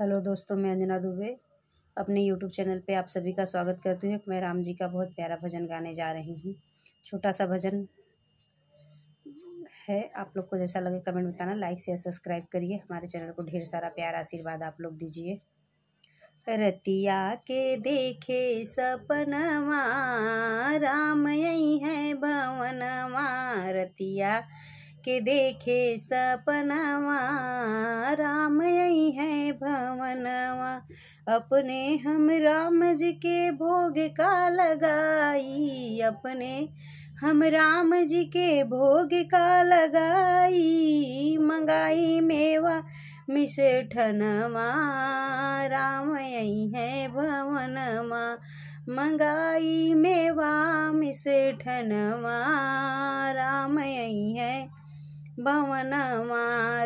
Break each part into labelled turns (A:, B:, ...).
A: hello दोस्तों मैं अंजना दुबे अपने यूट्यूब चैनल पे आप सभी का स्वागत करती हूँ मैं राम जी का बहुत प्यारा भजन गाने जा रही हूँ छोटा सा भजन है आप लोग को जैसा लगे कमेंट बताना लाइक शेयर सब्सक्राइब करिए हमारे चैनल को ढेर सारा प्यार आशीर्वाद आप लोग दीजिए रतिया के देखे सपनवा राम यही है भवनवा रतिया के देखे सपनावा राम यही है भवनवा अपने हम राम जी के भोग का लगाई अपने हम राम जी के भोग का लगाई मंगाई मेवा मिसठनवा राम यही है भवनवा मंगाई मेवा मिसठनवा राम यही है भवन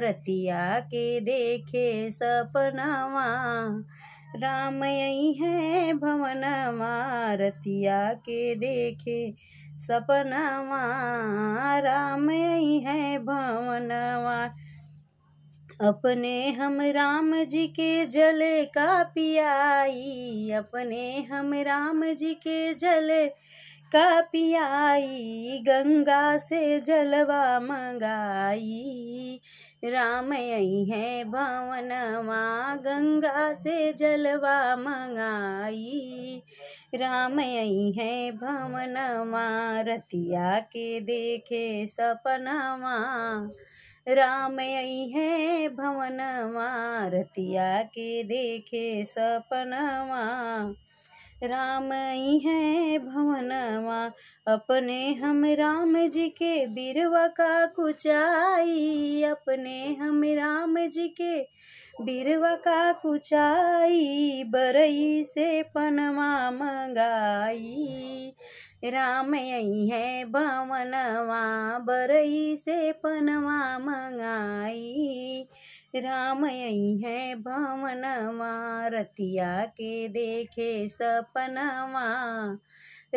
A: रतिया के देखे सपनवा राम यही है भवन रतिया के देखे सपनवा राम यही है भवनवा अपने हम राम जी के जल का पियाई अपने हम राम जी के जल का गंगा से जलवा मंगाई राम यही है भवनवा गंगा से जलवा मंगाई राम यही है भवनवा रतिया के देखे सपनवा राम यही है भवनवा रतिया के देखे सपनवा राम ही है भवनवा अपने हम राम जी के बिरवा का कुचाई अपने हम राम जी के बिरवा का कुचाई बरई से पनवा मंगाई राम यही है भवनवा बरई से पनवा मंगाई राम यही है भवन मारतिया के देखे सपनवा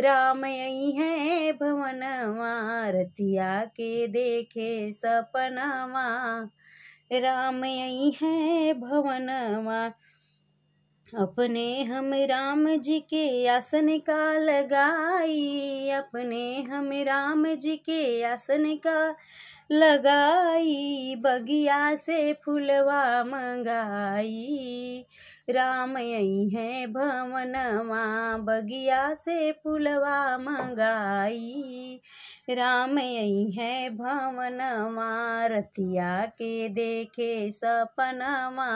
A: राम यही है भवन मारतिया के देखे सपनवा राम यही है भवनवा अपने हम राम जी के आसन का लगाई अपने हम राम जी के आसन का लगाई बगिया से फुलवा मंगाई राम यही है माँ बगिया से फुलवा मंगाई राम यही है माँ रतिया के देखे सपनवा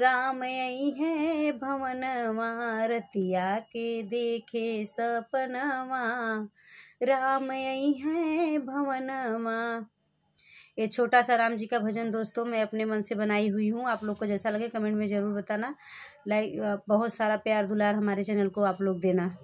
A: राम यही है भवन रतिया के देखे सपनवा राम यही है माँ ये छोटा सा राम जी का भजन दोस्तों मैं अपने मन से बनाई हुई हूँ आप लोग को जैसा लगे कमेंट में ज़रूर बताना लाइक बहुत सारा प्यार दुलार हमारे चैनल को आप लोग देना